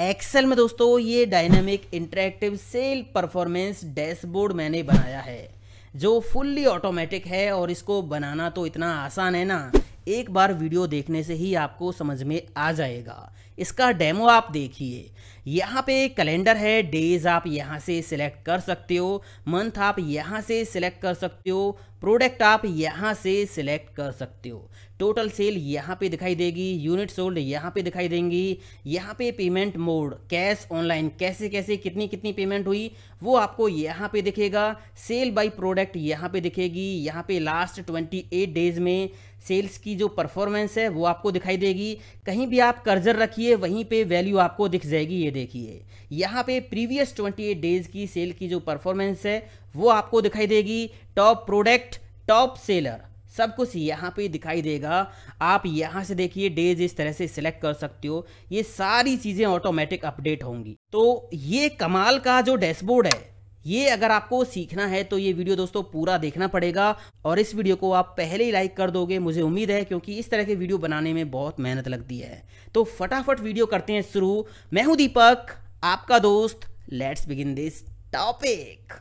Excel में दोस्तों ये dynamic interactive sale performance dashboard मैंने बनाया है जो फुल्ली ऑटोमेटिक है और इसको बनाना तो इतना आसान है ना एक बार वीडियो देखने से ही आपको समझ में आ जाएगा इसका डेमो आप देखिए यहाँ पे कैलेंडर है डेज आप यहाँ से सिलेक्ट कर सकते हो मंथ आप यहाँ से सिलेक्ट कर सकते हो प्रोडक्ट आप यहाँ से सिलेक्ट कर सकते हो टोटल सेल यहाँ पे दिखाई देगी यूनिट सोल्ड यहाँ पे दिखाई देंगी यहाँ पे पेमेंट मोड कैश ऑनलाइन कैसे कैसे कितनी कितनी पेमेंट हुई वो आपको यहाँ पे दिखेगा सेल बाय प्रोडक्ट यहाँ पे दिखेगी यहाँ पे लास्ट 28 डेज में सेल्स की जो परफॉर्मेंस है वो आपको दिखाई देगी कहीं भी आप कर्जर रखिए वहीं पे वैल्यू आपको दिख जाएगी ये देखिए यहाँ पे प्रीवियस 28 डेज की सेल की जो परफॉर्मेंस है वो आपको दिखाई देगी टॉप प्रोडक्ट टॉप सेलर सब कुछ यहाँ पे दिखाई देगा आप यहाँ से देखिए डेज इस तरह से सिलेक्ट कर सकते हो ये सारी चीज़ें ऑटोमेटिक अपडेट होंगी तो ये कमाल का जो डैशबोर्ड है ये अगर आपको सीखना है तो ये वीडियो दोस्तों पूरा देखना पड़ेगा और इस वीडियो को आप पहले ही लाइक कर दोगे मुझे उम्मीद है क्योंकि इस तरह के वीडियो बनाने में बहुत मेहनत लगती है तो फटाफट वीडियो करते हैं शुरू मैं हूं दीपक आपका दोस्त लेट्स बिगिन दिस टॉपिक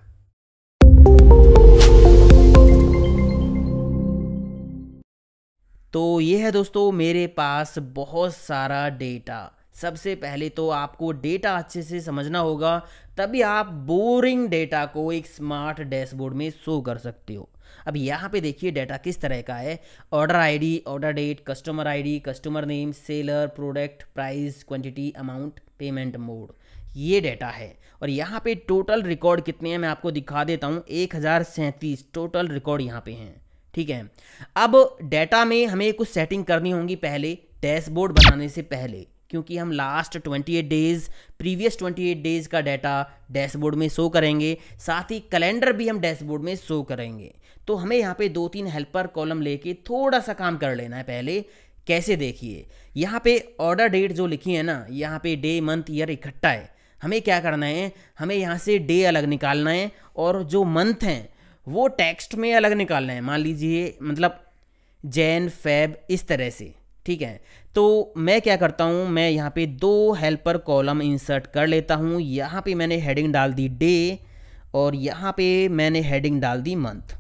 तो ये है दोस्तों मेरे पास बहुत सारा डेटा सबसे पहले तो आपको डेटा अच्छे से समझना होगा तभी आप बोरिंग डेटा को एक स्मार्ट डैशबोर्ड में शो कर सकते हो अब यहाँ पे देखिए डेटा किस तरह का है order ID, order date customer ID, customer name seller product price quantity amount payment mode ये डेटा है और यहाँ पे टोटल रिकॉर्ड कितने हैं मैं आपको दिखा देता हूँ एक हज़ार सैंतीस टोटल रिकॉर्ड यहाँ पे हैं ठीक है अब डेटा में हमें कुछ सेटिंग करनी होगी पहले डैशबोर्ड बनाने से पहले क्योंकि हम लास्ट 28 डेज प्रीवियस 28 डेज का डाटा डैशबोर्ड में शो करेंगे साथ ही कैलेंडर भी हम डैशबोर्ड में शो करेंगे तो हमें यहाँ पे दो तीन हेल्पर कॉलम लेके थोड़ा सा काम कर लेना है पहले कैसे देखिए यहाँ पे ऑर्डर डेट जो लिखी है ना यहाँ पे डे मंथ ईयर इकट्ठा है हमें क्या करना है हमें यहाँ से डे अलग निकालना है और जो मंथ हैं वो टेक्स्ट में अलग निकालना है मान लीजिए मतलब जैन फैब इस तरह से ठीक है तो मैं क्या करता हूँ मैं यहाँ पे दो हेल्पर कॉलम इंसर्ट कर लेता हूँ यहाँ पे मैंने हेडिंग डाल दी डे और यहाँ पे मैंने हेडिंग डाल दी मंथ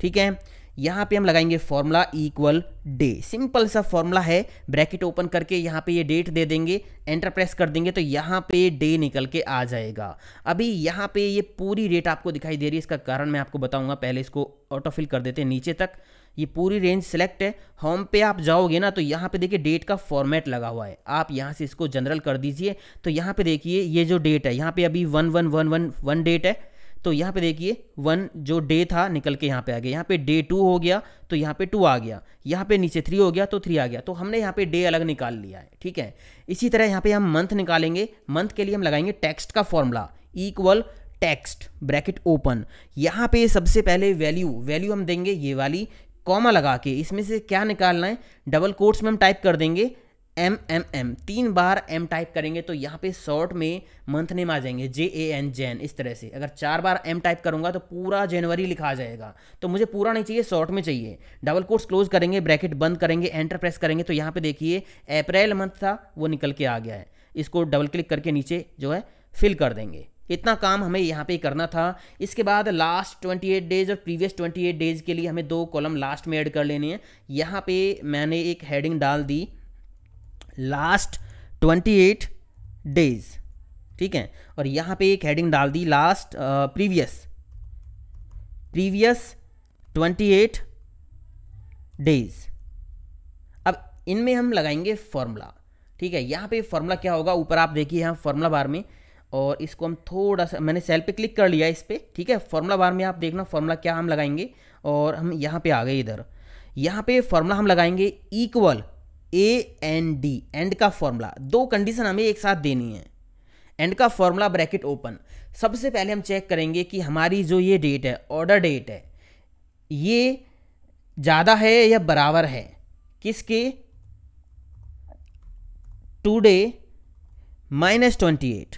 ठीक है यहाँ पे हम लगाएंगे फॉर्मूला इक्वल डे सिंपल सा फॉर्मूला है ब्रैकेट ओपन करके यहाँ पे ये डेट दे देंगे एंटर प्रेस कर देंगे तो यहाँ पे डे निकल के आ जाएगा अभी यहाँ पे ये पूरी डेट आपको दिखाई दे रही है इसका कारण मैं आपको बताऊंगा पहले इसको ऑटोफिल कर देते हैं नीचे तक ये पूरी रेंज सेलेक्ट है होम पे आप जाओगे ना तो यहाँ पे देखिए डेट का फॉर्मेट लगा हुआ है आप यहाँ से इसको जनरल कर दीजिए तो यहाँ पे देखिए ये जो डेट है यहाँ पे अभी one one one one one date है तो यहाँ पे देखिए वन जो डे था निकल के यहाँ पे आ गया यहाँ पे डे टू हो गया तो यहाँ पे टू आ गया यहाँ पे नीचे थ्री हो गया तो थ्री आ गया तो हमने यहाँ पे डे अलग निकाल लिया है ठीक है इसी तरह यहाँ पे हम मंथ निकालेंगे मंथ के लिए हम लगाएंगे टेक्स्ट का formula equal text bracket open यहाँ पे सबसे पहले वैल्यू वैल्यू हम देंगे ये वाली कॉमा लगा के इसमें से क्या निकालना है डबल कोट्स में हम टाइप कर देंगे एम एम एम तीन बार एम टाइप करेंगे तो यहाँ पे शॉर्ट में मंथ नेम आ जाएंगे जे ए एन जैन इस तरह से अगर चार बार एम टाइप करूँगा तो पूरा जनवरी लिखा आ जाएगा तो मुझे पूरा नहीं चाहिए शॉर्ट में चाहिए डबल कोर्स क्लोज करेंगे ब्रैकेट बंद करेंगे एंटर प्रेस करेंगे तो यहाँ पे देखिए अप्रैल मंथ था वो निकल के आ गया है इसको डबल क्लिक करके नीचे जो है फिल कर देंगे इतना काम हमें यहाँ पे करना था इसके बाद लास्ट 28 डेज और प्रीवियस 28 डेज के लिए हमें दो कॉलम लास्ट में ऐड कर लेने हैं यहाँ पे मैंने एक हेडिंग डाल दी लास्ट ट्वेंटी एट डेज ठीक है और यहां पे एक हेडिंग डाल दी last previous previous twenty eight days अब इनमें हम लगाएंगे फॉर्मूला ठीक है यहां पे फॉर्मूला क्या होगा ऊपर आप देखिए यहां फॉर्मूला बार में और इसको हम थोड़ा सा मैंने सेल पे क्लिक कर लिया इस पर ठीक है फॉर्मूला बार में आप देखना फॉर्मूला क्या हम लगाएंगे और हम यहाँ पे आ गए इधर यहाँ पे फॉर्मूला हम लगाएंगे equal A N D and का फॉर्मूला दो कंडीशन हमें एक साथ देनी है एंड का फॉर्मूला ब्रैकेट ओपन सबसे पहले हम चेक करेंगे कि हमारी जो ये डेट है ऑर्डर डेट है ये ज़्यादा है या बराबर है किसके day minus twenty eight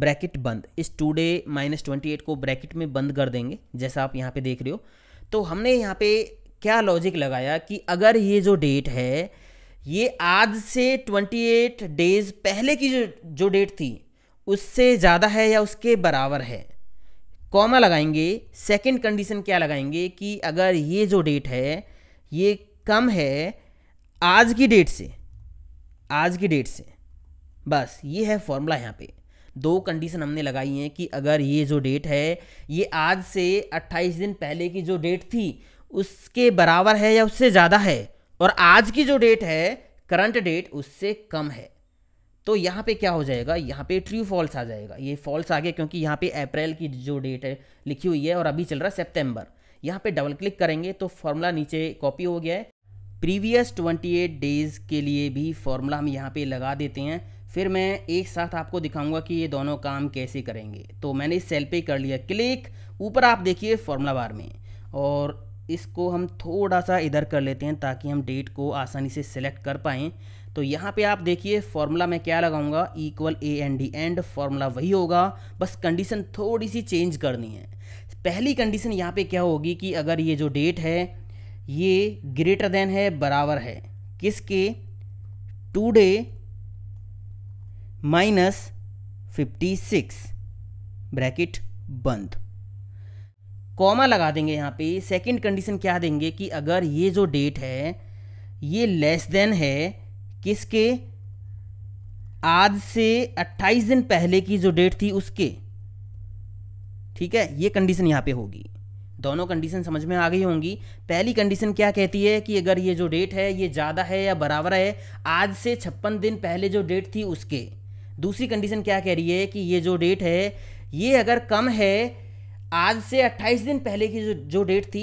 bracket बंद इस डे माइनस ट्वेंटी एट को ब्रैकेट में बंद कर देंगे जैसा आप यहाँ पे देख रहे हो तो हमने यहाँ पे क्या लॉजिक लगाया कि अगर ये जो डेट है ये आज से 28 डेज पहले की जो जो डेट थी उससे ज़्यादा है या उसके बराबर है कॉमा लगाएंगे सेकंड कंडीशन क्या लगाएंगे कि अगर ये जो डेट है ये कम है आज की डेट से आज की डेट से बस ये है फॉर्मूला यहाँ पे दो कंडीशन हमने लगाई हैं कि अगर ये जो डेट है ये आज से 28 दिन पहले की जो डेट थी उसके बराबर है या उससे ज़्यादा है और आज की जो डेट है करंट डेट उससे कम है तो यहाँ पे क्या हो जाएगा यहाँ पे ट्रू फॉल्स आ जाएगा ये फॉल्स आ गया क्योंकि यहाँ पे अप्रैल की जो डेट है लिखी हुई है और अभी चल रहा है सेप्टेम्बर यहाँ पे डबल क्लिक करेंगे तो फॉर्मूला नीचे कॉपी हो गया है प्रीवियस 28 डेज़ के लिए भी फॉर्मूला हम यहाँ पे लगा देते हैं फिर मैं एक साथ आपको दिखाऊंगा कि ये दोनों काम कैसे करेंगे तो मैंने इस सेल पे कर लिया क्लिक ऊपर आप देखिए फॉर्मूला बार में और इसको हम थोड़ा सा इधर कर लेते हैं ताकि हम डेट को आसानी से सेलेक्ट कर पाएँ तो यहाँ पे आप देखिए फॉर्मूला मैं क्या लगाऊंगा equal A N D and formula वही होगा बस कंडीशन थोड़ी सी चेंज करनी है पहली कंडीशन यहाँ पे क्या होगी कि अगर ये जो डेट है ये ग्रेटर देन है बराबर है किसके day minus fifty six bracket बंद कॉमा लगा देंगे यहाँ पे सेकंड कंडीशन क्या देंगे कि अगर ये जो डेट है ये लेस देन है किसके आज से 28 दिन पहले की जो डेट थी उसके ठीक है ये कंडीशन यहाँ पे होगी दोनों कंडीशन समझ में आ गई होंगी पहली कंडीशन क्या कहती है कि अगर ये जो डेट है ये ज़्यादा है या बराबर है आज से छप्पन दिन पहले जो डेट थी उसके दूसरी कंडीशन क्या कह रही है कि ये जो डेट है ये अगर कम है आज से 28 दिन पहले की जो जो डेट थी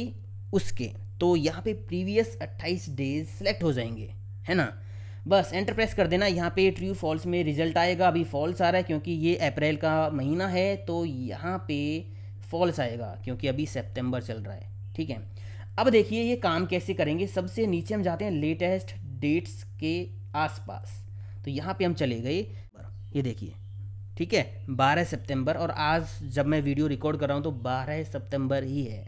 उसके तो यहाँ पे प्रीवियस 28 डेज सेलेक्ट हो जाएंगे है ना बस एंटर प्रेस कर देना यहाँ पे ट्रू फॉल्स में रिजल्ट आएगा अभी फॉल्स आ रहा है क्योंकि ये अप्रैल का महीना है तो यहाँ पे फॉल्स आएगा क्योंकि अभी सितंबर चल रहा है ठीक है अब देखिए ये काम कैसे करेंगे सबसे नीचे हम जाते हैं लेटेस्ट डेट्स के आसपास तो यहाँ पे हम चले गए ये देखिए ठीक है 12 सितंबर और आज जब मैं वीडियो रिकॉर्ड कर रहा हूँ तो 12 सितंबर ही है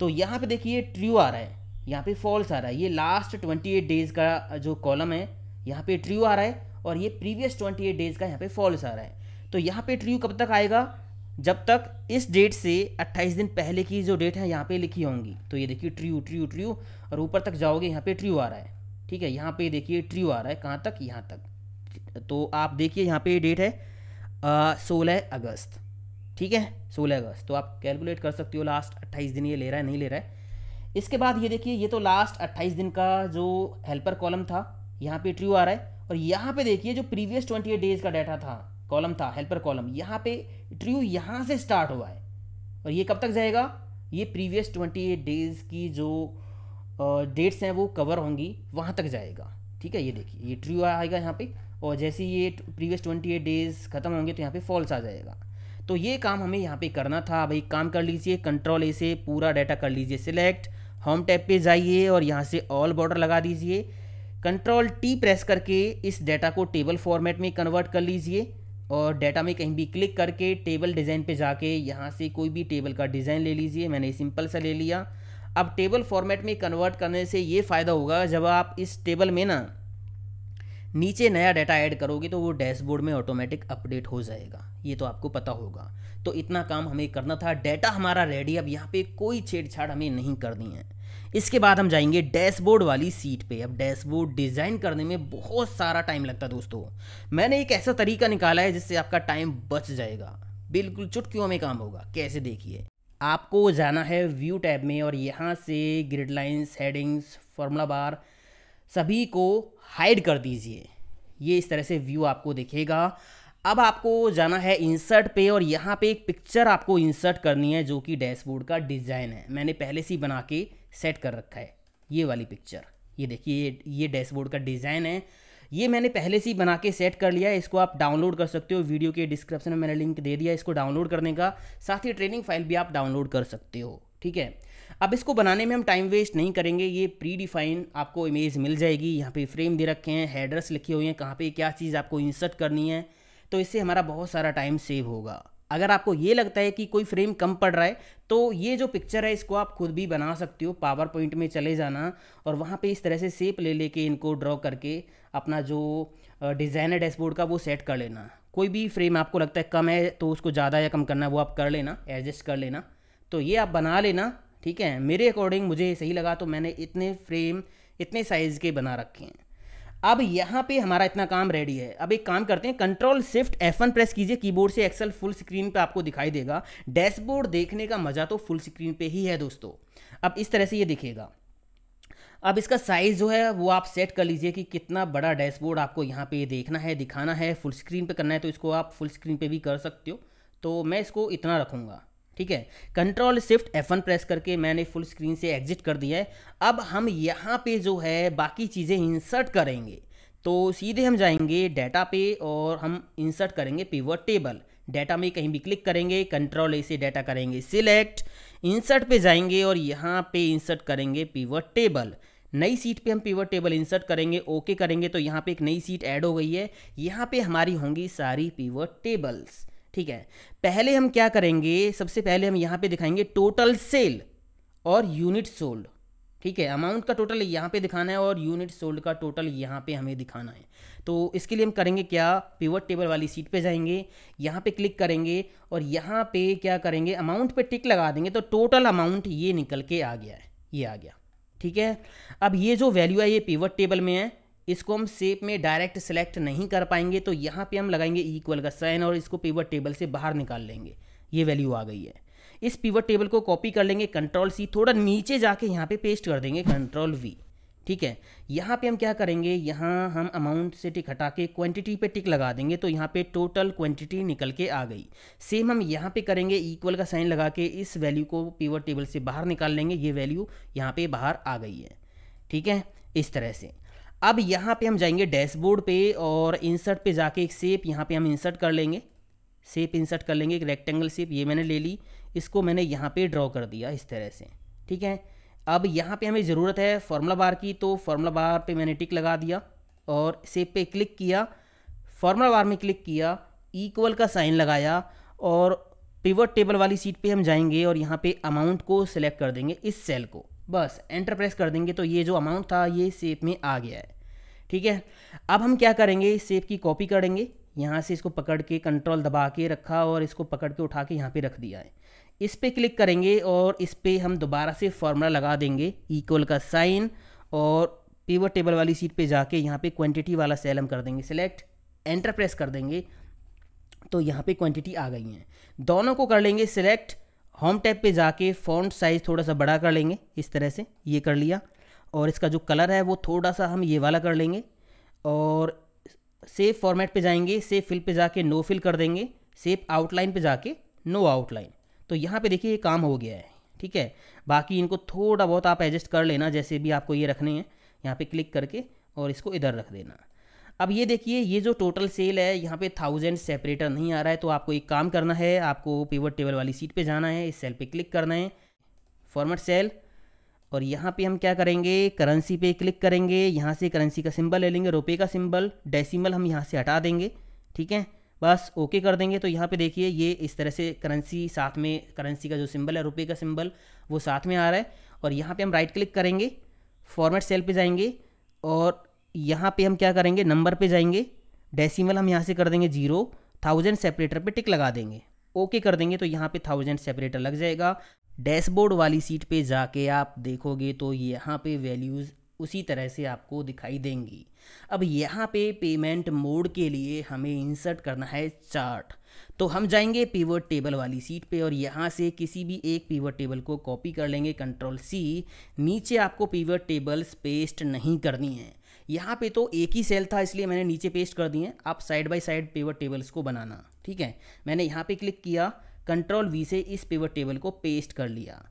तो यहाँ पे देखिए ट्रू आ रहा है यहाँ पे फॉल्स आ रहा है ये लास्ट 28 डेज़ का जो कॉलम है यहाँ पे ट्रू आ रहा है और ये प्रीवियस 28 डेज़ का यहाँ पे फॉल्स आ रहा है तो यहाँ पे ट्रू कब तक आएगा जब तक इस डेट से 28 दिन पहले की जो डेट है यहाँ पे लिखी होंगी तो ये देखिए ट्रू ट्रू ट्रू और ऊपर तक जाओगे यहाँ पे ट्रू आ रहा है ठीक है यहाँ पे देखिए ट्रू आ रहा है कहाँ तक यहाँ तक तो आप देखिए यहाँ पे डेट है सोलह अगस्त ठीक है सोलह अगस्त तो आप कैलकुलेट कर सकते हो लास्ट अट्ठाईस दिन ये ले रहा है नहीं ले रहा है इसके बाद ये देखिए ये तो लास्ट अट्ठाईस दिन का जो हेल्पर कॉलम था यहाँ पे ट्रू आ रहा है और यहाँ पे देखिए जो प्रीवियस ट्वेंटी एट डेज का डाटा था कॉलम था हेल्पर कॉलम यहाँ पे ट्रू यहाँ से स्टार्ट हुआ है और ये कब तक जाएगा ये प्रीवियस ट्वेंटी एट डेज की जो डेट्स हैं वो कवर होंगी वहाँ तक जाएगा ठीक है ये देखिए ये ट्रू आएगा यहाँ पे और जैसे ये प्रीवियस ट्वेंटी एट डेज़ खत्म होंगे तो यहाँ पे फॉल्स आ जाएगा तो ये काम हमें यहाँ पे करना था भाई काम कर लीजिए कंट्रोल ए से पूरा डाटा कर लीजिए सिलेक्ट होम टैब पे जाइए और यहाँ से ऑल बॉर्डर लगा दीजिए कंट्रोल टी प्रेस करके इस डाटा को टेबल फॉर्मेट में कन्वर्ट कर लीजिए और डाटा में कहीं भी क्लिक करके टेबल डिज़ाइन पे जाके यहाँ से कोई भी टेबल का डिज़ाइन ले लीजिए मैंने सिंपल सा ले लिया अब टेबल फॉर्मेट में कन्वर्ट करने से ये फ़ायदा होगा जब आप इस टेबल में ना नीचे नया डाटा ऐड करोगे तो वो डैशबोर्ड में ऑटोमेटिक अपडेट हो जाएगा ये तो आपको पता होगा तो इतना काम हमें करना था डाटा हमारा रेडी अब यहाँ पे कोई छेड़छाड़ हमें नहीं करनी है इसके बाद हम जाएंगे डैशबोर्ड वाली सीट पे अब डैशबोर्ड डिज़ाइन करने में बहुत सारा टाइम लगता है दोस्तों मैंने एक ऐसा तरीका निकाला है जिससे आपका टाइम बच जाएगा बिल्कुल चुटकियों में काम होगा कैसे देखिए आपको जाना है व्यू टैब में और यहाँ से grid lines headings formula bar सभी को हाइड कर दीजिए ये इस तरह से व्यू आपको दिखेगा अब आपको जाना है इंसर्ट पे और यहाँ पे एक पिक्चर आपको इंसर्ट करनी है जो कि डैशबोर्ड का डिज़ाइन है मैंने पहले से ही बना के सेट कर रखा है ये वाली पिक्चर ये देखिए ये डैशबोर्ड का डिज़ाइन है ये मैंने पहले से ही बना के सेट कर लिया है इसको आप डाउनलोड कर सकते हो वीडियो के डिस्क्रिप्शन में मैंने लिंक दे दिया इसको डाउनलोड करने का साथ ही ट्रेनिंग फाइल भी आप डाउनलोड कर सकते हो ठीक है अब इसको बनाने में हम टाइम वेस्ट नहीं करेंगे ये प्री डिफाइन आपको इमेज मिल जाएगी यहाँ पे फ्रेम दे रखे हैं हेडर्स लिखे हुए हैं कहाँ पे क्या चीज़ आपको इंसर्ट करनी है तो इससे हमारा बहुत सारा टाइम सेव होगा अगर आपको ये लगता है कि कोई फ्रेम कम पड़ रहा है तो ये जो पिक्चर है इसको आप खुद भी बना सकते हो पावर पॉइंट में चले जाना और वहाँ पे इस तरह से सेप ले लेके इनको ड्रॉ करके अपना जो डिज़ाइन है डैशबोर्ड का वो सेट कर लेना कोई भी फ्रेम आपको लगता है कम है तो उसको ज़्यादा या कम करना है वो आप कर लेना एडजस्ट कर लेना तो ये आप बना लेना ठीक है मेरे अकॉर्डिंग मुझे सही लगा तो मैंने इतने फ्रेम इतने साइज़ के बना रखे हैं अब यहाँ पे हमारा इतना काम रेडी है अब एक काम करते हैं कंट्रोल शिफ्ट वन प्रेस कीजिए कीबोर्ड से एक्सेल फुल स्क्रीन पे आपको दिखाई देगा डैशबोर्ड देखने का मज़ा तो फुल स्क्रीन पे ही है दोस्तों अब इस तरह से ये दिखेगा अब इसका साइज़ जो है वो आप सेट कर लीजिए कि कितना बड़ा डैशबोर्ड आपको यहाँ पे देखना है दिखाना है फुल स्क्रीन पे करना है तो इसको आप फुल स्क्रीन पे भी कर सकते हो तो मैं इसको इतना रखूँगा ठीक है कंट्रोल शिफ्ट एफ प्रेस करके मैंने फुल स्क्रीन से एग्जिट कर दिया है अब हम यहाँ पे जो है बाकी चीज़ें इंसर्ट करेंगे तो सीधे हम जाएंगे डाटा पे और हम इंसर्ट करेंगे पीवर टेबल डाटा में कहीं भी क्लिक करेंगे कंट्रोल ए से डाटा करेंगे सिलेक्ट इंसर्ट पे जाएंगे और यहाँ पे इंसर्ट करेंगे पीवर टेबल नई सीट पे हम पीवर टेबल इंसर्ट करेंगे ओके करेंगे तो यहाँ पे एक नई सीट ऐड हो गई है यहाँ पे हमारी होंगी सारी पीवर टेबल्स ठीक है पहले हम क्या करेंगे सबसे पहले हम यहाँ पे दिखाएंगे टोटल सेल और यूनिट सोल्ड ठीक है अमाउंट का टोटल यहाँ पे दिखाना है और यूनिट सोल्ड का टोटल यहाँ पे हमें दिखाना है तो इसके लिए हम करेंगे क्या पिवट टेबल वाली सीट पे जाएंगे यहाँ पे क्लिक करेंगे और यहाँ पे क्या करेंगे अमाउंट पे टिक लगा देंगे तो टोटल अमाउंट ये निकल के आ गया है ये आ गया ठीक है अब ये जो वैल्यू है ये पिवट टेबल में है इसको हम सेप में डायरेक्ट सेलेक्ट नहीं कर पाएंगे तो यहाँ पे हम लगाएंगे इक्वल का साइन और इसको पीवर टेबल से बाहर निकाल लेंगे ये वैल्यू आ गई है इस पीवर टेबल को कॉपी कर लेंगे कंट्रोल सी थोड़ा नीचे जाके यहाँ पे पेस्ट कर देंगे कंट्रोल वी ठीक है यहाँ पे हम क्या करेंगे यहाँ हम अमाउंट से टिक हटा के क्वांटिटी पे टिक लगा देंगे तो यहाँ पे टोटल क्वांटिटी निकल के आ गई सेम हम यहाँ पे करेंगे इक्वल का साइन लगा के इस वैल्यू को पीवर टेबल से बाहर निकाल लेंगे ये वैल्यू यहाँ पे बाहर आ गई है ठीक है इस तरह से अब यहाँ पे हम जाएंगे डैशबोर्ड पे और इंसर्ट पे जाके एक सेप यहाँ पे हम इंसर्ट कर लेंगे सेप इंसर्ट कर लेंगे एक रेक्टेंगल सेप ये मैंने ले ली इसको मैंने यहाँ पे ड्रॉ कर दिया इस तरह से ठीक है अब यहाँ पे हमें ज़रूरत है फार्मूला बार की तो फार्मूला बार पे मैंने टिक लगा दिया और सेप पे क्लिक किया फार्मूला बार में क्लिक किया इक्वल का साइन लगाया और पिवट टेबल वाली सीट पर हम जाएंगे और यहाँ पर अमाउंट को सिलेक्ट कर देंगे इस सेल को बस एंटर प्रेस कर देंगे तो ये जो अमाउंट था ये सेप में आ गया है ठीक है अब हम क्या करेंगे इस सेब की कॉपी करेंगे यहाँ से इसको पकड़ के कंट्रोल दबा के रखा और इसको पकड़ के उठा के यहाँ पे रख दिया है इस पर क्लिक करेंगे और इस पर हम दोबारा से फॉर्मूला लगा देंगे इक्वल का साइन और पीवर टेबल वाली सीट पे जाके यहाँ पे क्वांटिटी वाला सेल हम कर देंगे सिलेक्ट एंटर प्रेस कर देंगे तो यहाँ पे क्वांटिटी आ गई है दोनों को कर लेंगे सिलेक्ट होम टैब पे जाके फ़ॉन्ट साइज़ थोड़ा सा बड़ा कर लेंगे इस तरह से ये कर लिया और इसका जो कलर है वो थोड़ा सा हम ये वाला कर लेंगे और सेव फॉर्मेट पे जाएंगे सेव फिल पे जाके नो फिल कर देंगे सेव आउटलाइन पे जाके नो आउटलाइन तो यहाँ पे देखिए ये काम हो गया है ठीक है बाकी इनको थोड़ा बहुत आप एडजस्ट कर लेना जैसे भी आपको ये रखने हैं यहाँ पे क्लिक करके और इसको इधर रख देना अब ये देखिए ये जो टोटल सेल है यहाँ पे थाउजेंड सेपरेटर नहीं आ रहा है तो आपको एक काम करना है आपको पेवर टेबल वाली सीट पर जाना है इस सेल पर क्लिक करना है फॉर्मेट सेल और यहाँ पे हम क्या करेंगे करेंसी पे क्लिक करेंगे यहाँ से करेंसी का सिंबल ले लेंगे रुपये का सिंबल डेसिमल हम यहाँ से हटा देंगे ठीक है बस ओके कर देंगे तो यहाँ पे देखिए ये इस तरह से करेंसी साथ में करेंसी का जो सिंबल है रुपये का सिंबल वो साथ में आ रहा है और यहाँ पे हम राइट क्लिक करेंगे फॉर्मेट सेल पे जाएंगे और यहाँ पे हम क्या करेंगे नंबर पे जाएंगे डेसिमल हम यहाँ से कर देंगे जीरो थाउजेंड सेपरेटर पे टिक लगा देंगे ओके कर देंगे तो यहाँ पे थाउजेंड सेपरेटर लग जाएगा डैशबोर्ड वाली सीट पे जाके आप देखोगे तो यहाँ पे वैल्यूज़ उसी तरह से आपको दिखाई देंगी अब यहाँ पे पेमेंट मोड के लिए हमें इंसर्ट करना है चार्ट तो हम जाएंगे पीवर टेबल वाली सीट पे और यहाँ से किसी भी एक पीवर टेबल को कॉपी कर लेंगे कंट्रोल सी नीचे आपको पीवर टेबल्स पेस्ट नहीं करनी है यहाँ पे तो एक ही सेल था इसलिए मैंने नीचे पेस्ट कर दिए आप side by side pivot tables को बनाना ठीक है मैंने यहाँ पे क्लिक किया कंट्रोल वी से इस पेवर टेबल को पेस्ट कर लिया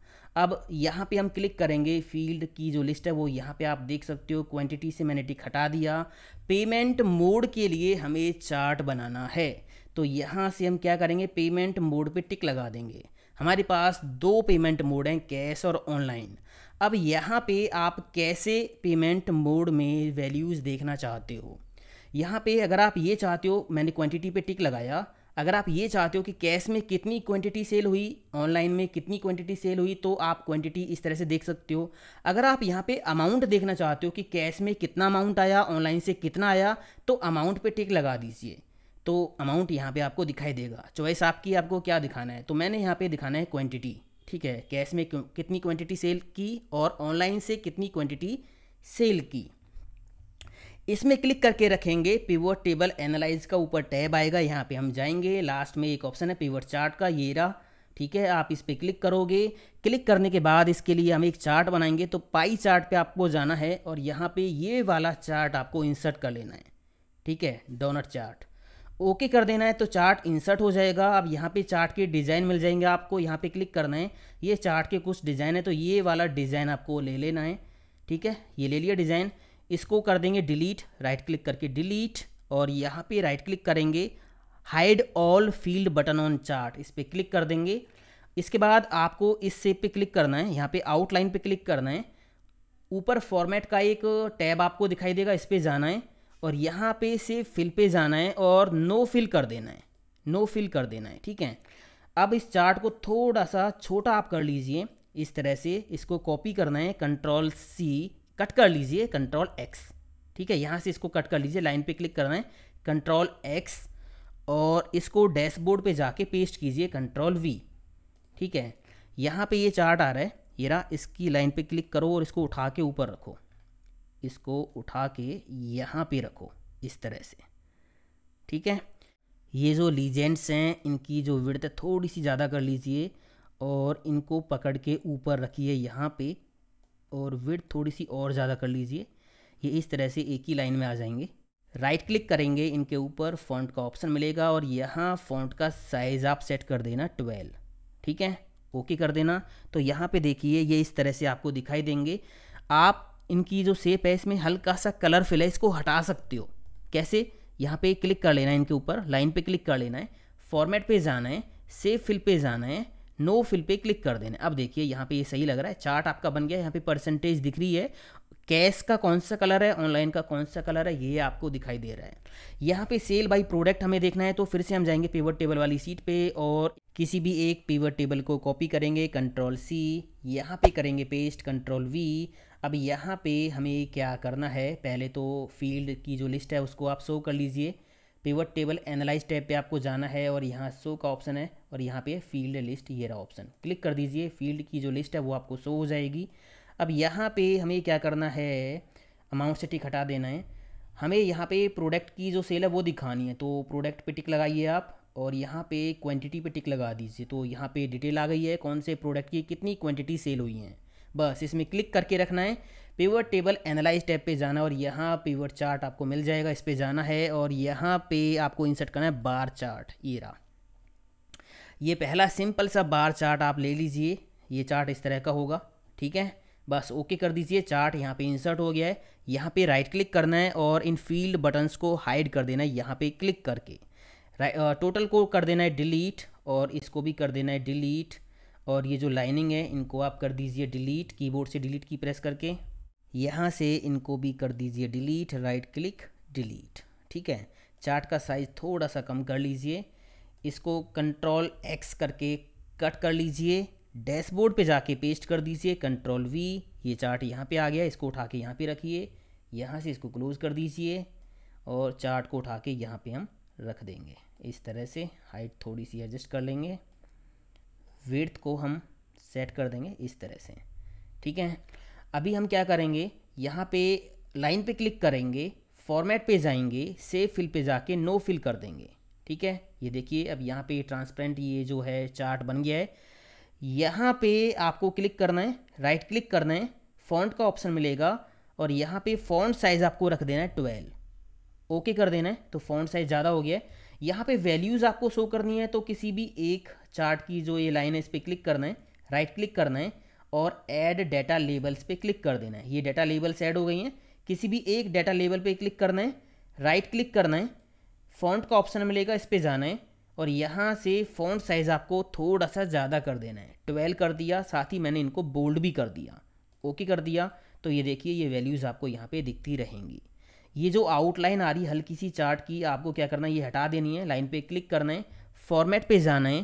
अब यहाँ पे हम क्लिक करेंगे फील्ड की जो लिस्ट है वो यहाँ पे आप देख सकते हो क्वांटिटी से मैंने टिक हटा दिया पेमेंट मोड के लिए हमें चार्ट बनाना है तो यहाँ से हम क्या करेंगे पेमेंट मोड पे टिक लगा देंगे हमारे पास दो पेमेंट मोड हैं कैश और ऑनलाइन अब यहाँ पे आप कैसे पेमेंट मोड में वैल्यूज़ देखना चाहते हो यहाँ पे अगर आप ये चाहते हो मैंने क्वांटिटी पे टिक लगाया अगर आप ये चाहते हो कि कैश में कितनी क्वांटिटी सेल हुई ऑनलाइन में कितनी क्वांटिटी सेल हुई तो आप क्वांटिटी इस तरह से देख सकते हो अगर आप यहाँ पे अमाउंट देखना चाहते हो कि कैश में कितना अमाउंट आया ऑनलाइन से कितना आया तो अमाउंट पे टिक लगा दीजिए तो अमाउंट यहाँ पे आपको दिखाई देगा चॉइस आपकी आपको क्या दिखाना है तो मैंने यहाँ पे दिखाना है क्वांटिटी ठीक है कैश में कितनी क्वांटिटी सेल की और ऑनलाइन से कितनी क्वांटिटी सेल की इसमें क्लिक करके रखेंगे पिवोट टेबल एनालाइज का ऊपर टैब आएगा यहाँ पे हम जाएंगे लास्ट में एक ऑप्शन है पिवोट चार्ट का ये रहा ठीक है आप इस पर क्लिक करोगे क्लिक करने के बाद इसके लिए हम एक चार्ट बनाएंगे तो पाई चार्ट पे आपको जाना है और यहाँ पे ये वाला चार्ट आपको इंसर्ट कर लेना है ठीक है डोनट चार्ट ओके कर देना है तो चार्ट इंसर्ट हो जाएगा अब यहाँ पे चार्ट के डिज़ाइन मिल जाएंगे आपको यहाँ पे क्लिक करना है ये चार्ट के कुछ डिज़ाइन है तो ये वाला डिज़ाइन आपको ले लेना है ठीक है ये ले लिया डिज़ाइन इसको कर देंगे डिलीट राइट क्लिक करके डिलीट और यहाँ पे राइट क्लिक करेंगे hide all field button on chart इस पर क्लिक कर देंगे इसके बाद आपको इस सेप पे क्लिक करना है यहाँ पे आउटलाइन पे क्लिक करना है ऊपर फॉर्मेट का एक टैब आपको दिखाई देगा इस पर जाना है और यहाँ पे से फिल पे जाना है और नो फिल कर देना है नो फिल कर देना है ठीक है अब इस चार्ट को थोड़ा सा छोटा आप कर लीजिए इस तरह से इसको कॉपी करना है कंट्रोल सी कट कर लीजिए कंट्रोल एक्स ठीक है यहाँ से इसको कट कर लीजिए लाइन पे क्लिक कर रहे हैं कंट्रोल एक्स और इसको डैशबोर्ड पे जाके पेस्ट कीजिए कंट्रोल वी ठीक है यहाँ पे ये चार्ट आ रहा है ये रहा इसकी लाइन पे क्लिक करो और इसको उठा के ऊपर रखो इसको उठा के यहाँ पे रखो इस तरह से ठीक है ये जो लीजेंड्स हैं इनकी जो विड़त थोड़ी सी ज़्यादा कर लीजिए और इनको पकड़ के ऊपर रखिए यहाँ पर और विथ थोड़ी सी और ज़्यादा कर लीजिए ये इस तरह से एक ही लाइन में आ जाएंगे राइट क्लिक करेंगे इनके ऊपर फॉन्ट का ऑप्शन मिलेगा और यहाँ फॉन्ट का साइज़ आप सेट कर देना ट्वेल्व ठीक है ओके कर देना तो यहाँ पे देखिए ये इस तरह से आपको दिखाई देंगे आप इनकी जो सेप है इसमें हल्का सा कलर फिल है इसको हटा सकते हो कैसे यहाँ पे क्लिक कर लेना है इनके ऊपर लाइन पे क्लिक कर लेना है फॉर्मेट पे जाना है सेप फिल पे जाना है नो फिल पे क्लिक कर देना अब देखिए यहाँ पे ये सही लग रहा है चार्ट आपका बन गया यहाँ पे परसेंटेज दिख रही है कैश का कौन सा कलर है ऑनलाइन का कौन सा कलर है ये आपको दिखाई दे रहा है यहाँ पे सेल बाई प्रोडक्ट हमें देखना है तो फिर से हम जाएंगे पेवर टेबल वाली सीट पे और किसी भी एक पेवर टेबल को कॉपी करेंगे कंट्रोल सी यहाँ पे करेंगे पेस्ट कंट्रोल वी अब यहाँ पे हमें क्या करना है पहले तो फील्ड की जो लिस्ट है उसको आप शो कर लीजिए पिवट टेबल एनालाइज टैब पे आपको जाना है और यहाँ शो का ऑप्शन है और यहाँ पे फील्ड लिस्ट ये रहा ऑप्शन क्लिक कर दीजिए फील्ड की जो लिस्ट है वो आपको शो हो जाएगी अब यहाँ पे हमें क्या करना है अमाउंट से टिक हटा देना है हमें यहाँ पे प्रोडक्ट की जो सेल है वो दिखानी है तो प्रोडक्ट पे टिक लगाइए आप और यहाँ पे क्वांटिटी पे टिक लगा दीजिए तो यहाँ पे डिटेल आ गई है कौन से प्रोडक्ट की कितनी क्वांटिटी सेल हुई हैं बस इसमें क्लिक करके रखना है पेवर टेबल एनालाइज टैब पे जाना और यहाँ पेवर चार्ट आपको मिल जाएगा इस पर जाना है और यहाँ पे आपको इंसर्ट करना है बार चार्ट ये रहा ये पहला सिंपल सा बार चार्ट आप ले लीजिए ये चार्ट इस तरह का होगा ठीक है बस ओके कर दीजिए चार्ट यहाँ पे इंसर्ट हो गया है यहाँ पे राइट क्लिक करना है और इन फील्ड बटन्स को हाइड कर देना है यहाँ पे क्लिक करके टोटल को कर देना है डिलीट और इसको भी कर देना है डिलीट और ये जो लाइनिंग है इनको आप कर दीजिए डिलीट कीबोर्ड से डिलीट की प्रेस करके यहाँ से इनको भी कर दीजिए डिलीट राइट क्लिक डिलीट ठीक है चार्ट का साइज़ थोड़ा सा कम कर लीजिए इसको कंट्रोल एक्स करके कट कर लीजिए डैशबोर्ड पे जाके पेस्ट कर दीजिए कंट्रोल वी ये चार्ट यहाँ पे आ गया इसको उठा के यहाँ पे रखिए यहाँ से इसको क्लोज़ कर दीजिए और चार्ट को उठा के यहाँ पे हम रख देंगे इस तरह से हाइट थोड़ी सी एडजस्ट कर लेंगे वेट को हम सेट कर देंगे इस तरह से ठीक है अभी हम क्या करेंगे यहाँ पे लाइन पे क्लिक करेंगे फॉर्मेट पे जाएंगे सेव फिल पे जाके नो फिल कर देंगे ठीक है ये देखिए अब यहाँ पे ट्रांसपेरेंट ये जो है चार्ट बन गया है यहाँ पे आपको क्लिक करना है राइट क्लिक करना है फॉन्ट का ऑप्शन मिलेगा और यहाँ पे फॉन्ट साइज़ आपको रख देना है ट्वेल्व ओके कर देना है तो फॉन्ट साइज़ ज़्यादा हो गया है यहाँ पे वैल्यूज़ आपको शो करनी है तो किसी भी एक चार्ट की जो ये लाइन है इस पर क्लिक करना है राइट क्लिक करना है और ऐड डाटा लेबल्स पे क्लिक कर देना है ये डाटा लेबल्स ऐड हो गई हैं किसी भी एक डाटा लेबल पे क्लिक करना है राइट क्लिक करना है फॉन्ट का ऑप्शन मिलेगा इस पर जाना है और यहाँ से फॉन्ट साइज़ आपको थोड़ा सा ज़्यादा कर देना है ट्वेल्व कर दिया साथ ही मैंने इनको बोल्ड भी कर दिया ओके कर दिया तो ये देखिए ये वैल्यूज़ आपको यहाँ पर दिखती रहेंगी ये जो आउटलाइन आ रही हल्की सी चार्ट की आपको क्या करना है ये हटा देनी है लाइन पे क्लिक करना है फॉर्मेट पे जाना है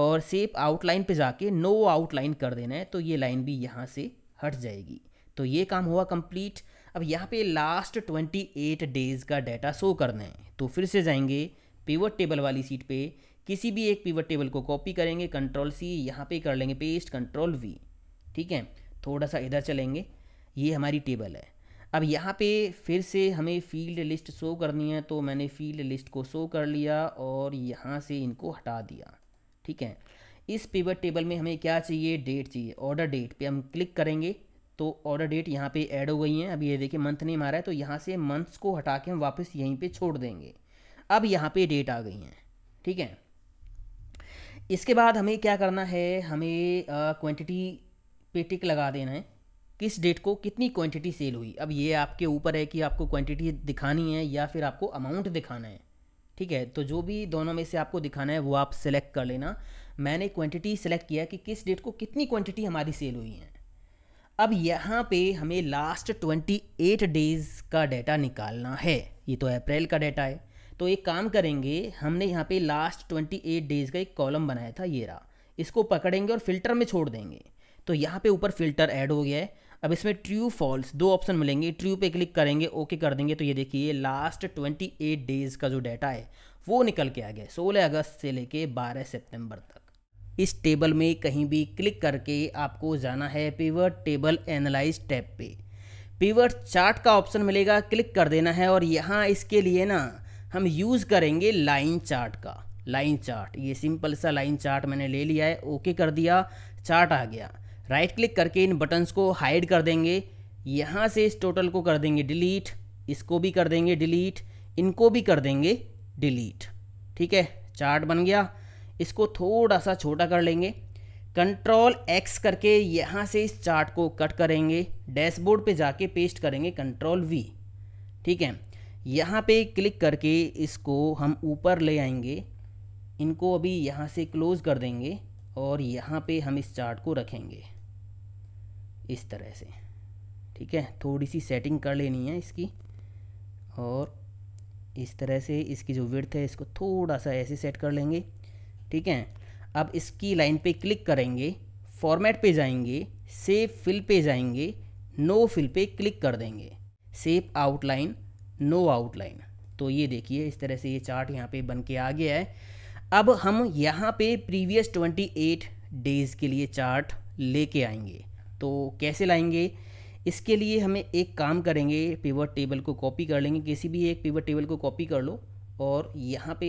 और सेप आउटलाइन पे जाके नो आउटलाइन कर देना है तो ये लाइन भी यहाँ से हट जाएगी तो ये काम हुआ कंप्लीट अब यहाँ पे लास्ट ट्वेंटी एट डेज़ का डाटा शो करना है तो फिर से जाएंगे पिवट टेबल वाली सीट पे किसी भी एक पिवट टेबल को कॉपी करेंगे कंट्रोल सी यहाँ पे कर लेंगे पेस्ट कंट्रोल वी ठीक है थोड़ा सा इधर चलेंगे ये हमारी टेबल है अब यहाँ पे फिर से हमें फील्ड लिस्ट शो करनी है तो मैंने फील्ड लिस्ट को शो कर लिया और यहाँ से इनको हटा दिया ठीक है इस पेवर टेबल में हमें क्या चाहिए डेट चाहिए ऑर्डर डेट पे हम क्लिक करेंगे तो ऑर्डर डेट यहाँ पे ऐड हो गई हैं अब ये देखिए मंथ नहीं मारा है तो यहाँ से मंथ्स को हटा के हम वापस यहीं पे छोड़ देंगे अब यहाँ पे डेट आ गई हैं ठीक है इसके बाद हमें क्या करना है हमें क्वान्टिटी पे टिक लगा देना है किस डेट को कितनी क्वांटिटी सेल हुई अब ये आपके ऊपर है कि आपको क्वांटिटी दिखानी है या फिर आपको अमाउंट दिखाना है ठीक है तो जो भी दोनों में से आपको दिखाना है वो आप सेलेक्ट कर लेना मैंने क्वांटिटी सेलेक्ट किया कि किस डेट को कितनी क्वांटिटी हमारी सेल हुई है अब यहाँ पे हमें लास्ट 28 डेज़ का डाटा निकालना है ये तो अप्रैल का डाटा है तो एक काम करेंगे हमने यहाँ पे लास्ट 28 डेज़ का एक कॉलम बनाया था ये रहा इसको पकड़ेंगे और फिल्टर में छोड़ देंगे तो यहाँ पे ऊपर फिल्टर ऐड हो गया है अब इसमें ट्रू फॉल्स दो ऑप्शन मिलेंगे ट्रू पे क्लिक करेंगे ओके कर देंगे तो ये देखिए लास्ट ट्वेंटी एट डेज़ का जो डाटा है वो निकल के आ गया सोलह अगस्त से लेके बारह सितंबर तक इस टेबल में कहीं भी क्लिक करके आपको जाना है पीवर्ट टेबल एनालाइज टैब पे पीवर्ट चार्ट का ऑप्शन मिलेगा क्लिक कर देना है और यहाँ इसके लिए ना हम यूज़ करेंगे लाइन चार्ट का लाइन चार्ट ये सिंपल सा लाइन चार्ट मैंने ले लिया है ओके कर दिया चार्ट आ गया राइट क्लिक करके इन बटन्स को हाइड कर देंगे यहाँ से इस टोटल को कर देंगे डिलीट इसको भी कर देंगे डिलीट इनको भी कर देंगे डिलीट ठीक है चार्ट बन गया इसको थोड़ा सा छोटा कर लेंगे कंट्रोल एक्स करके यहाँ से इस चार्ट को कट करेंगे डैशबोर्ड पे जाके पेस्ट करेंगे कंट्रोल वी ठीक है यहाँ पे क्लिक करके इसको हम ऊपर ले आएंगे इनको अभी यहाँ से क्लोज़ कर देंगे और यहाँ पे हम इस चार्ट को रखेंगे इस तरह से ठीक है थोड़ी सी सेटिंग कर लेनी है इसकी और इस तरह से इसकी जो विर्थ है इसको थोड़ा सा ऐसे सेट कर लेंगे ठीक है अब इसकी लाइन पे क्लिक करेंगे फॉर्मेट पे जाएंगे सेव फिल पे जाएंगे नो फिल पे क्लिक कर देंगे सेव आउटलाइन नो आउटलाइन तो ये देखिए इस तरह से ये चार्ट यहाँ पे बन के आ गया है अब हम यहाँ पे प्रीवियस 28 डेज़ के लिए चार्ट लेके आएंगे तो कैसे लाएंगे इसके लिए हमें एक काम करेंगे पिवट टेबल को कॉपी कर लेंगे किसी भी एक पिवट टेबल को कॉपी कर लो और यहाँ पे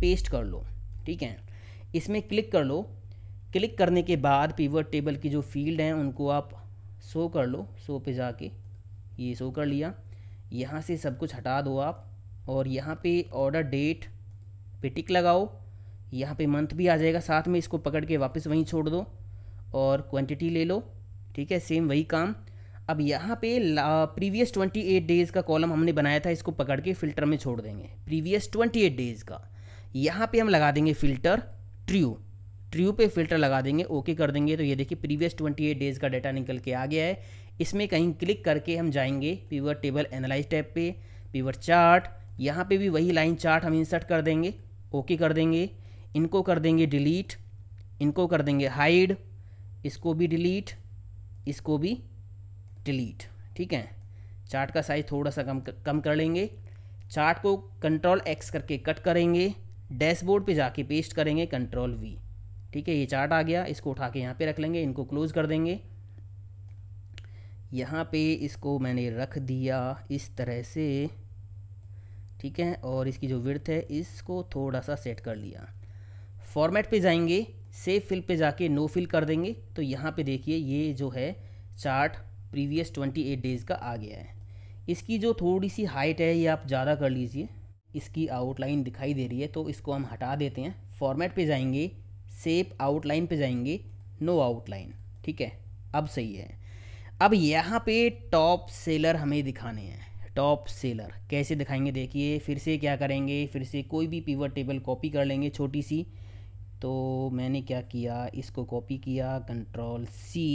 पेस्ट कर लो ठीक है इसमें क्लिक कर लो क्लिक करने के बाद पिवट टेबल की जो फील्ड हैं उनको आप शो कर लो शो पे जाके ये शो कर लिया यहाँ से सब कुछ हटा दो आप और यहाँ पे ऑर्डर डेट पे टिक लगाओ यहाँ पे मंथ भी आ जाएगा साथ में इसको पकड़ के वापस वहीं छोड़ दो और क्वांटिटी ले लो ठीक है सेम वही काम अब यहाँ पे प्रीवियस 28 डेज़ का कॉलम हमने बनाया था इसको पकड़ के फिल्टर में छोड़ देंगे प्रीवियस 28 डेज़ का यहाँ पे हम लगा देंगे फिल्टर ट्रू ट्रू पे फिल्टर लगा देंगे ओके कर देंगे तो ये देखिए प्रीवियस 28 डेज़ का डाटा निकल के आ गया है इसमें कहीं क्लिक करके हम जाएंगे पीवर टेबल एनालाइज टैप पे पीवर चार्ट यहाँ पर भी वही लाइन चार्ट हम इंसर्ट कर देंगे ओके कर देंगे इनको कर देंगे डिलीट इनको कर देंगे हाइड इसको भी डिलीट इसको भी डिलीट ठीक है चार्ट का साइज थोड़ा सा कम कम कर लेंगे चार्ट को कंट्रोल एक्स करके कट करेंगे डैशबोर्ड पे जाके पेस्ट करेंगे कंट्रोल वी ठीक है ये चार्ट आ गया इसको उठा के यहाँ पे रख लेंगे इनको क्लोज कर देंगे यहाँ पे इसको मैंने रख दिया इस तरह से ठीक है और इसकी जो विर्थ है इसको थोड़ा सा सेट कर लिया फॉर्मेट पे जाएंगे सेव फिल पे जाके नो फिल कर देंगे तो यहाँ पे देखिए ये जो है चार्ट प्रीवियस 28 डेज़ का आ गया है इसकी जो थोड़ी सी हाइट है ये आप ज़्यादा कर लीजिए इसकी आउटलाइन दिखाई दे रही है तो इसको हम हटा देते हैं फॉर्मेट पे जाएंगे सेप आउटलाइन पे जाएंगे नो आउटलाइन ठीक है अब सही है अब यहाँ पे टॉप सेलर हमें दिखाने हैं टॉप सेलर कैसे दिखाएंगे देखिए फिर से क्या करेंगे फिर से कोई भी पीवर टेबल कॉपी कर लेंगे छोटी सी तो मैंने क्या किया इसको कॉपी किया कंट्रोल सी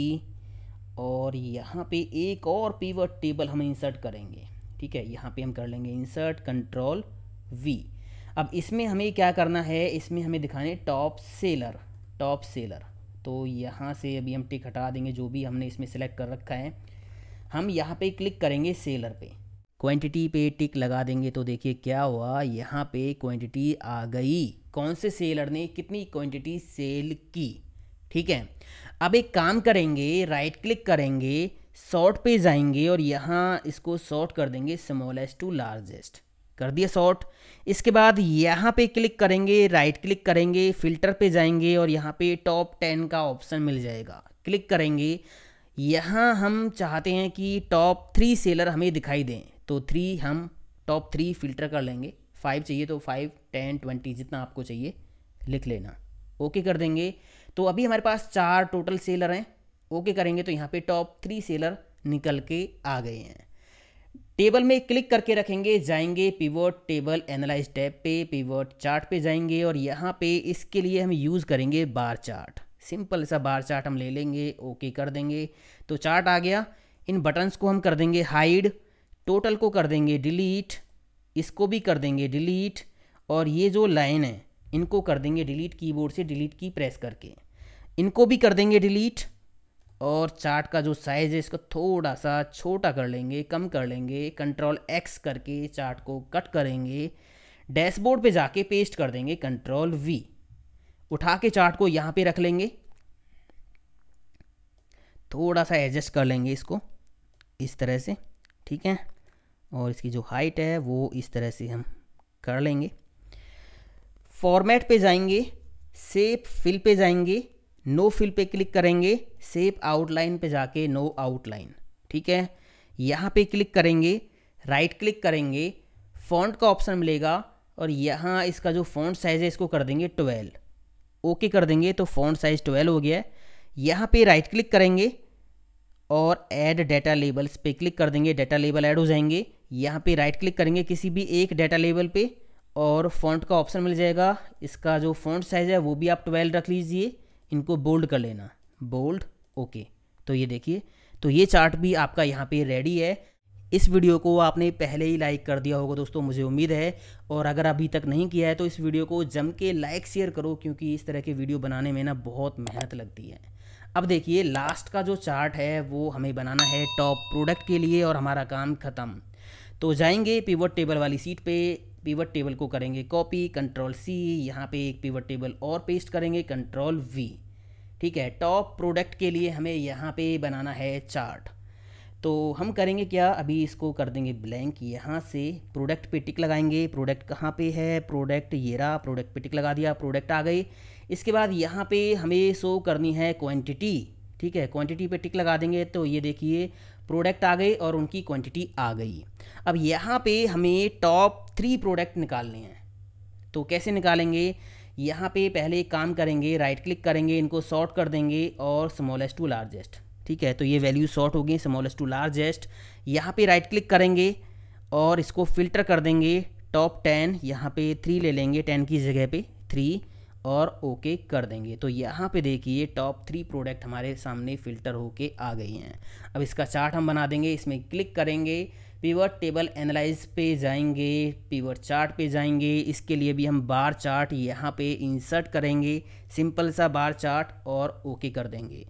और यहाँ पे एक और पीवर टेबल हम इंसर्ट करेंगे ठीक है यहाँ पे हम कर लेंगे इंसर्ट कंट्रोल वी अब इसमें हमें क्या करना है इसमें हमें दिखाने टॉप सेलर टॉप सेलर तो यहाँ से अभी हम टिक हटा देंगे जो भी हमने इसमें सेलेक्ट कर रखा है हम यहाँ पे क्लिक करेंगे सेलर पे क्वांटिटी पे टिक लगा देंगे तो देखिए क्या हुआ यहाँ पे क्वांटिटी आ गई कौन से सेलर ने कितनी क्वांटिटी सेल की ठीक है अब एक काम करेंगे राइट क्लिक करेंगे शॉर्ट पे जाएंगे और यहाँ इसको शॉर्ट कर देंगे स्मॉलेस्ट टू लार्जेस्ट कर दिया शॉर्ट इसके बाद यहाँ पे क्लिक करेंगे राइट क्लिक करेंगे फिल्टर पे जाएंगे और यहाँ पे टॉप टेन का ऑप्शन मिल जाएगा क्लिक करेंगे यहाँ हम चाहते हैं कि टॉप थ्री सेलर हमें दिखाई दें तो थ्री हम टॉप थ्री फिल्टर कर लेंगे फाइव चाहिए तो फाइव टेन ट्वेंटी जितना आपको चाहिए लिख लेना ओके कर देंगे तो अभी हमारे पास चार टोटल सेलर हैं ओके करेंगे तो यहाँ पे टॉप थ्री सेलर निकल के आ गए हैं टेबल में क्लिक करके रखेंगे जाएंगे पिवोट टेबल एनालाइज टैब पे पिवोट चार्ट पे जाएंगे और यहाँ पे इसके लिए हम यूज़ करेंगे बार चार्ट सिंपल सा बार चार्ट हम ले लेंगे ओके कर देंगे तो चार्ट आ गया इन बटन्स को हम कर देंगे हाइड टोटल को कर देंगे डिलीट इसको भी कर देंगे डिलीट और ये जो लाइन है इनको कर देंगे डिलीट कीबोर्ड से डिलीट की प्रेस करके इनको भी कर देंगे डिलीट और चार्ट का जो साइज़ है इसको थोड़ा सा छोटा कर लेंगे कम कर लेंगे कंट्रोल एक्स करके चार्ट को कट करेंगे डैशबोर्ड पे जाके पेस्ट कर देंगे कंट्रोल वी उठा के चार्ट को यहाँ पे रख लेंगे थोड़ा सा एडजस्ट कर लेंगे इसको इस तरह से ठीक है और इसकी जो हाइट है वो इस तरह से हम कर लेंगे फॉर्मेट पे जाएंगे सेप फिल पे जाएंगे नो फिल पे क्लिक करेंगे सेप आउटलाइन पे जाके नो आउटलाइन ठीक है यहाँ पे क्लिक करेंगे राइट क्लिक करेंगे फ़ॉन्ट का ऑप्शन मिलेगा और यहाँ इसका जो फ़ॉन्ट साइज़ है इसको कर देंगे ट्वेल्व ओके कर देंगे तो फ़ॉन्ट साइज़ ट्वेल्व हो गया है यहाँ पे राइट क्लिक करेंगे और ऐड डेटा लेबल्स पे क्लिक कर देंगे डेटा लेबल ऐड हो जाएंगे यहाँ पे राइट क्लिक करेंगे किसी भी एक डाटा लेवल पे और फॉन्ट का ऑप्शन मिल जाएगा इसका जो फॉन्ट साइज़ है वो भी आप ट्वेल्व रख लीजिए इनको बोल्ड कर लेना बोल्ड ओके तो ये देखिए तो ये चार्ट भी आपका यहाँ पे रेडी है इस वीडियो को आपने पहले ही लाइक कर दिया होगा दोस्तों मुझे उम्मीद है और अगर अभी तक नहीं किया है तो इस वीडियो को जम के लाइक शेयर करो क्योंकि इस तरह के वीडियो बनाने में ना बहुत मेहनत लगती है अब देखिए लास्ट का जो चार्ट है वो हमें बनाना है टॉप प्रोडक्ट के लिए और हमारा काम ख़त्म तो जाएंगे पिवट टेबल वाली सीट पे पिवट टेबल को करेंगे कॉपी कंट्रोल सी यहाँ पे एक पिवट टेबल और पेस्ट करेंगे कंट्रोल वी ठीक है टॉप प्रोडक्ट के लिए हमें यहाँ पे बनाना है चार्ट तो हम करेंगे क्या अभी इसको कर देंगे ब्लैंक यहाँ से प्रोडक्ट पे टिक लगाएंगे प्रोडक्ट कहाँ पे है प्रोडक्ट ये रहा प्रोडक्ट पे टिक लगा दिया प्रोडक्ट आ गई इसके बाद यहाँ पे हमें शो करनी है क्वांटिटी ठीक है क्वांटिटी पे टिक लगा देंगे तो ये देखिए प्रोडक्ट आ गए और उनकी क्वांटिटी आ गई अब यहाँ पे हमें टॉप थ्री प्रोडक्ट निकालने हैं तो कैसे निकालेंगे यहाँ पे पहले एक काम करेंगे राइट क्लिक करेंगे इनको सॉर्ट कर देंगे और स्मॉलेस्ट टू लार्जेस्ट ठीक है तो ये वैल्यू सॉर्ट हो गई स्मॉलेस्ट टू लार्जेस्ट यहाँ पे राइट क्लिक करेंगे और इसको फिल्टर कर देंगे टॉप टेन यहाँ पे थ्री ले लेंगे टेन की जगह पे थ्री और ओके okay कर देंगे तो यहाँ पे देखिए टॉप थ्री प्रोडक्ट हमारे सामने फ़िल्टर होके आ गई हैं अब इसका चार्ट हम बना देंगे इसमें क्लिक करेंगे पीवर टेबल एनालाइज पे जाएंगे पीवर चार्ट पे जाएंगे इसके लिए भी हम बार चार्ट यहाँ पे इंसर्ट करेंगे सिंपल सा बार चार्ट और ओके okay कर देंगे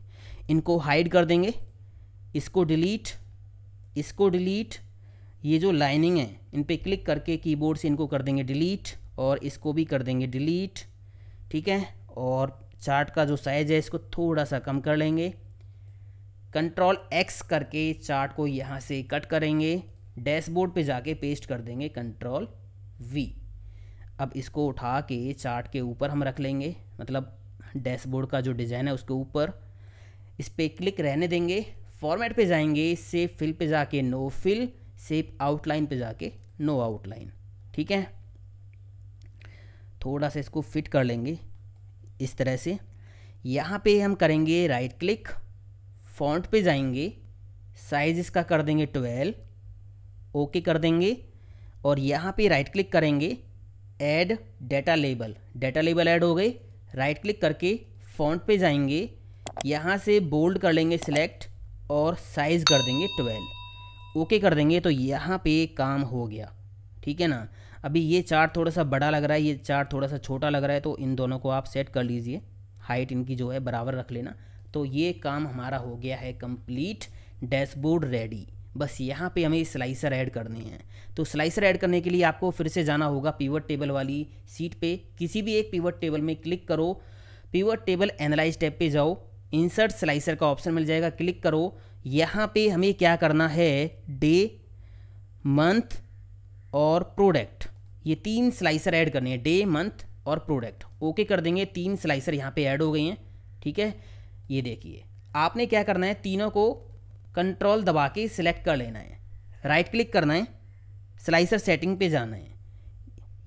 इनको हाइड कर देंगे इसको डिलीट इसको डिलीट ये जो लाइनिंग है इन पर क्लिक करके कीबोर्ड से इनको कर देंगे डिलीट और इसको भी कर देंगे डिलीट ठीक है और चार्ट का जो साइज़ है इसको थोड़ा सा कम कर लेंगे कंट्रोल एक्स करके चार्ट को यहाँ से कट करेंगे डैशबोर्ड पे जाके पेस्ट कर देंगे कंट्रोल वी अब इसको उठा के चार्ट के ऊपर हम रख लेंगे मतलब डैशबोर्ड का जो डिज़ाइन है उसके ऊपर इस पर क्लिक रहने देंगे फॉर्मेट पे जाएंगे सेफ फिल पे जाके नो फिल सेफ आउटलाइन पे जाके नो आउटलाइन ठीक है थोड़ा सा इसको फिट कर लेंगे इस तरह से यहाँ पे हम करेंगे राइट क्लिक फॉन्ट पे जाएंगे साइज इसका कर देंगे ट्वेल्व ओके कर देंगे और यहाँ पे राइट क्लिक करेंगे add data label data label add हो गए राइट क्लिक करके फॉन्ट पे जाएंगे यहाँ से बोल्ड कर लेंगे सिलेक्ट और साइज़ कर देंगे ट्वेल्व ओके कर देंगे तो यहाँ पे काम हो गया ठीक है ना अभी ये चार्ट थोड़ा सा बड़ा लग रहा है ये चार्ट थोड़ा सा छोटा लग रहा है तो इन दोनों को आप सेट कर लीजिए हाइट इनकी जो है बराबर रख लेना तो ये काम हमारा हो गया है कंप्लीट डैशबोर्ड रेडी बस यहाँ पे हमें स्लाइसर ऐड करने हैं तो स्लाइसर ऐड करने के लिए आपको फिर से जाना होगा पीवट टेबल वाली सीट पे किसी भी एक पीवट टेबल में क्लिक करो पीवट टेबल एनालाइज टैब पे जाओ इंसर्ट स्लाइसर का ऑप्शन मिल जाएगा क्लिक करो यहाँ पे हमें क्या करना है डे मंथ और प्रोडक्ट ये तीन स्लाइसर ऐड करने हैं डे मंथ और प्रोडक्ट ओके कर देंगे तीन स्लाइसर यहाँ पे ऐड हो गई हैं ठीक है ये देखिए आपने क्या करना है तीनों को कंट्रोल दबा के सिलेक्ट कर लेना है राइट क्लिक करना है स्लाइसर सेटिंग पे जाना है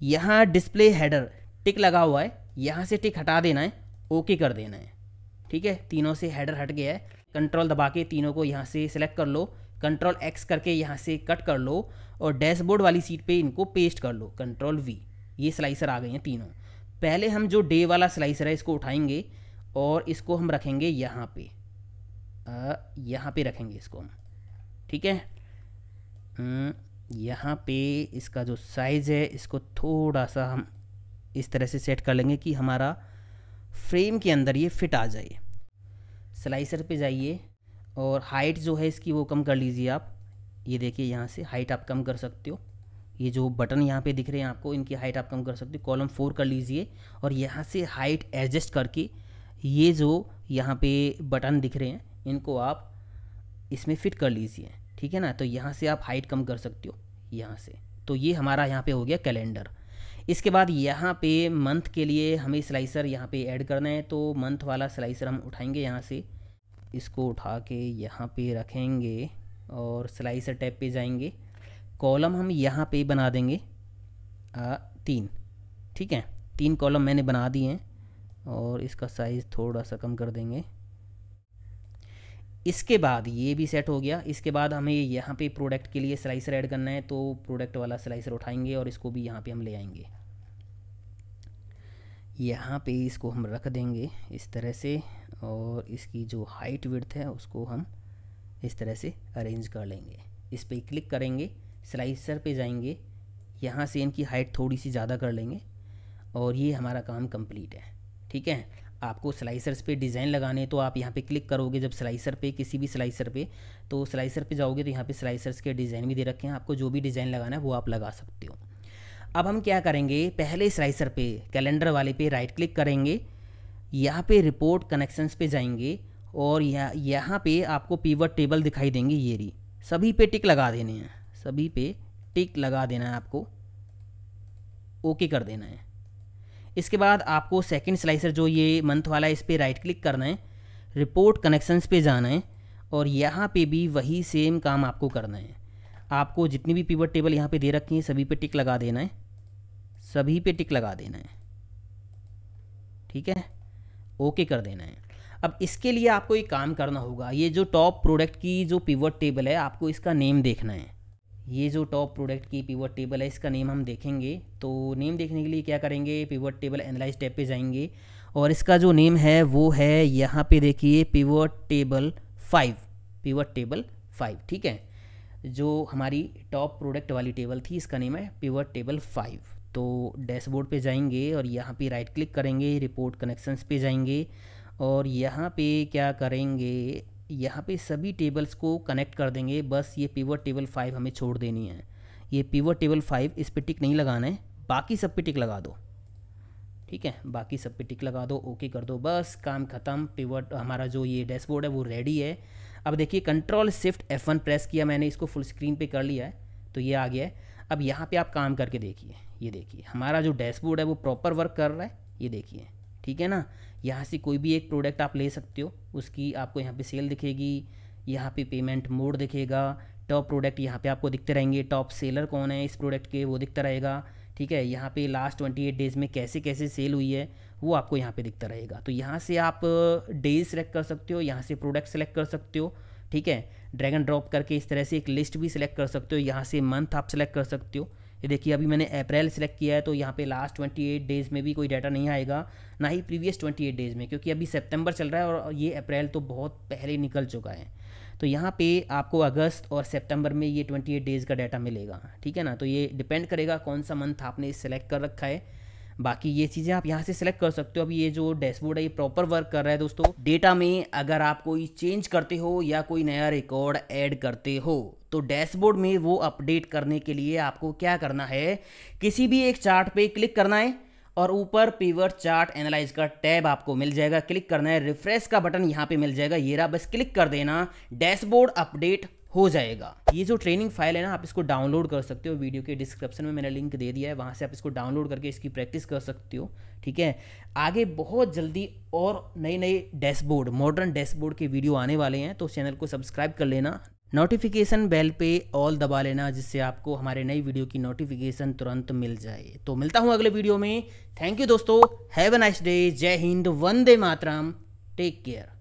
यहाँ डिस्प्ले हेडर टिक लगा हुआ है यहाँ से टिक हटा देना है ओके कर देना है ठीक है तीनों से हेडर हट गया है कंट्रोल दबा के तीनों को यहाँ से सिलेक्ट कर लो कंट्रोल एक्स करके यहाँ से कट कर लो और डैशबोर्ड वाली सीट पे इनको पेस्ट कर लो कंट्रोल वी ये स्लाइसर आ गए हैं तीनों पहले हम जो डे वाला स्लाइसर है इसको उठाएंगे और इसको हम रखेंगे यहाँ पे यहाँ पे रखेंगे इसको हम ठीक है हम्म, यहाँ पे इसका जो साइज़ है इसको थोड़ा सा हम इस तरह से सेट कर लेंगे कि हमारा फ्रेम के अंदर ये फिट आ जाए स्लाइसर पे जाइए और हाइट जो है इसकी वो कम कर लीजिए आप ये देखिए यहाँ से हाइट आप कम कर सकते हो ये जो बटन यहाँ पे दिख रहे हैं आपको इनकी हाइट आप कम कर सकते हो कॉलम फोर कर लीजिए और यहाँ से हाइट एडजस्ट करके ये जो यहाँ पे बटन दिख रहे हैं इनको आप इसमें फिट कर लीजिए ठीक है ना तो यहाँ से आप हाइट कम कर सकते हो यहाँ से तो ये हमारा यहाँ पे हो गया कैलेंडर इसके बाद यहाँ पे मंथ के लिए हमें स्लाइसर यहाँ पे ऐड करना है तो मंथ वाला स्लाइसर हम उठाएंगे यहाँ से इसको उठा के यहाँ पे रखेंगे और स्लाइसर टैप पे जाएंगे कॉलम हम यहाँ पे बना देंगे आ, तीन ठीक है तीन कॉलम मैंने बना दिए हैं और इसका साइज़ थोड़ा सा कम कर देंगे इसके बाद ये भी सेट हो गया इसके बाद हमें यहाँ पे प्रोडक्ट के लिए स्लाइसर ऐड करना है तो प्रोडक्ट वाला स्लाइसर उठाएंगे और इसको भी यहाँ पे हम ले आएंगे यहाँ पे इसको हम रख देंगे इस तरह से और इसकी जो हाइट विड्थ है उसको हम इस तरह से अरेंज कर लेंगे इस पर क्लिक करेंगे स्लाइसर पे जाएंगे यहाँ से इनकी हाइट थोड़ी सी ज़्यादा कर लेंगे और ये हमारा काम कंप्लीट है ठीक है आपको स्लाइसर्स पे डिज़ाइन लगाने तो आप यहाँ पे क्लिक करोगे जब स्लाइसर पे किसी भी स्लाइसर पे तो स्लाइसर पे जाओगे तो यहाँ पे स्लाइसर्स के डिज़ाइन भी दे रखे हैं आपको जो भी डिज़ाइन लगाना है वो आप लगा सकते हो अब हम क्या करेंगे पहले स्लाइसर पे कैलेंडर वाले पे राइट क्लिक करेंगे यहाँ पे रिपोर्ट कनेक्शंस पे जाएंगे और यह यहाँ पे आपको पीवर टेबल दिखाई देंगे ये री सभी पे टिक लगा देने हैं सभी पे टिक लगा देना है आपको ओके कर देना है इसके बाद आपको सेकंड स्लाइसर जो ये मंथ वाला है इस पर राइट क्लिक करना है रिपोर्ट कनेक्शंस पे जाना है और यहाँ पे भी वही सेम काम आपको करना है आपको जितनी भी पीवर टेबल यहाँ पे दे रखी हैं सभी पे टिक लगा देना है सभी पे टिक लगा देना है ठीक है ओके कर देना है अब इसके लिए आपको एक काम करना होगा ये जो टॉप प्रोडक्ट की जो पिवट टेबल है आपको इसका नेम देखना है ये जो टॉप प्रोडक्ट की पिवट टेबल है इसका नेम हम देखेंगे तो नेम देखने के लिए क्या करेंगे पिवट टेबल एनालाइज टैब पे जाएंगे और इसका जो नेम है वो है यहाँ पे देखिए pivot table five pivot table five ठीक है जो हमारी टॉप प्रोडक्ट वाली टेबल थी इसका नेम है पिवट टेबल फाइव तो डैशबोर्ड पे जाएंगे और यहाँ पे राइट क्लिक करेंगे रिपोर्ट कनेक्शंस पे जाएंगे और यहाँ पे क्या करेंगे यहाँ पे सभी टेबल्स को कनेक्ट कर देंगे बस ये पीवर टेबल फाइव हमें छोड़ देनी है ये पीवर टेबल फाइव इस पर टिक नहीं लगाना है बाकी सब पे टिक लगा दो ठीक है बाकी सब पे टिक लगा दो ओके कर दो बस काम ख़त्म पिवट हमारा जो ये डैशबोर्ड है वो रेडी है अब देखिए control shift F one press किया मैंने इसको फुल स्क्रीन पे कर लिया है तो ये आ गया है अब यहाँ पे आप काम करके देखिए ये देखिए हमारा जो डैशबोर्ड है वो प्रॉपर वर्क कर रहा है ये देखिए ठीक है ना यहाँ से कोई भी एक प्रोडक्ट आप ले सकते हो उसकी आपको यहाँ पे सेल दिखेगी यहाँ पे पेमेंट मोड दिखेगा टॉप प्रोडक्ट यहाँ पे आपको दिखते रहेंगे टॉप सेलर कौन है इस प्रोडक्ट के वो दिखता रहेगा ठीक है यहाँ पे लास्ट ट्वेंटी एट डेज़ में कैसे कैसे सेल हुई है वो आपको यहाँ पे दिखता रहेगा तो यहाँ से आप डेज सेलेक्ट कर सकते हो यहाँ से प्रोडक्ट सेलेक्ट कर सकते हो ठीक है ड्रैगन ड्रॉप करके इस तरह से एक लिस्ट भी सिलेक्ट कर सकते हो यहाँ से मंथ आप सेलेक्ट कर सकते हो ये देखिए अभी मैंने अप्रैल सेलेक्ट किया है तो यहाँ पे लास्ट 28 डेज़ में भी कोई डाटा नहीं आएगा ना ही प्रीवियस 28 डेज़ में क्योंकि अभी सितंबर चल रहा है और ये अप्रैल तो बहुत पहले निकल चुका है तो यहाँ पे आपको अगस्त और सितंबर में ये 28 डेज़ का डाटा मिलेगा ठीक है ना तो ये डिपेंड करेगा कौन सा मंथ आपने सेलेक्ट कर रखा है बाकी ये चीज़ें आप यहाँ से सेलेक्ट कर सकते हो अभी ये जो डैशबोर्ड है ये प्रॉपर वर्क कर रहा है दोस्तों डेटा में अगर आप कोई चेंज करते हो या कोई नया रिकॉर्ड ऐड करते हो तो डैशबोर्ड में वो अपडेट करने के लिए आपको क्या करना है किसी भी एक चार्ट पे क्लिक करना है और ऊपर पीवर चार्ट एनालाइज का टैब आपको मिल जाएगा क्लिक करना है रिफ्रेश का बटन यहाँ पे मिल जाएगा ये रहा बस क्लिक कर देना डैशबोर्ड अपडेट हो जाएगा ये जो ट्रेनिंग फाइल है ना आप इसको डाउनलोड कर सकते हो वीडियो के डिस्क्रिप्शन में मैंने लिंक दे दिया है वहाँ से आप इसको डाउनलोड करके इसकी प्रैक्टिस कर सकते हो ठीक है आगे बहुत जल्दी और नए नए डैशबोर्ड मॉडर्न डैशबोर्ड के वीडियो आने वाले हैं तो चैनल को सब्सक्राइब कर लेना नोटिफिकेशन बेल पे ऑल दबा लेना जिससे आपको हमारे नई वीडियो की नोटिफिकेशन तुरंत मिल जाए तो मिलता हूँ अगले वीडियो में थैंक यू दोस्तों हैव अ नाइस डे जय हिंद वंदे मातरम टेक केयर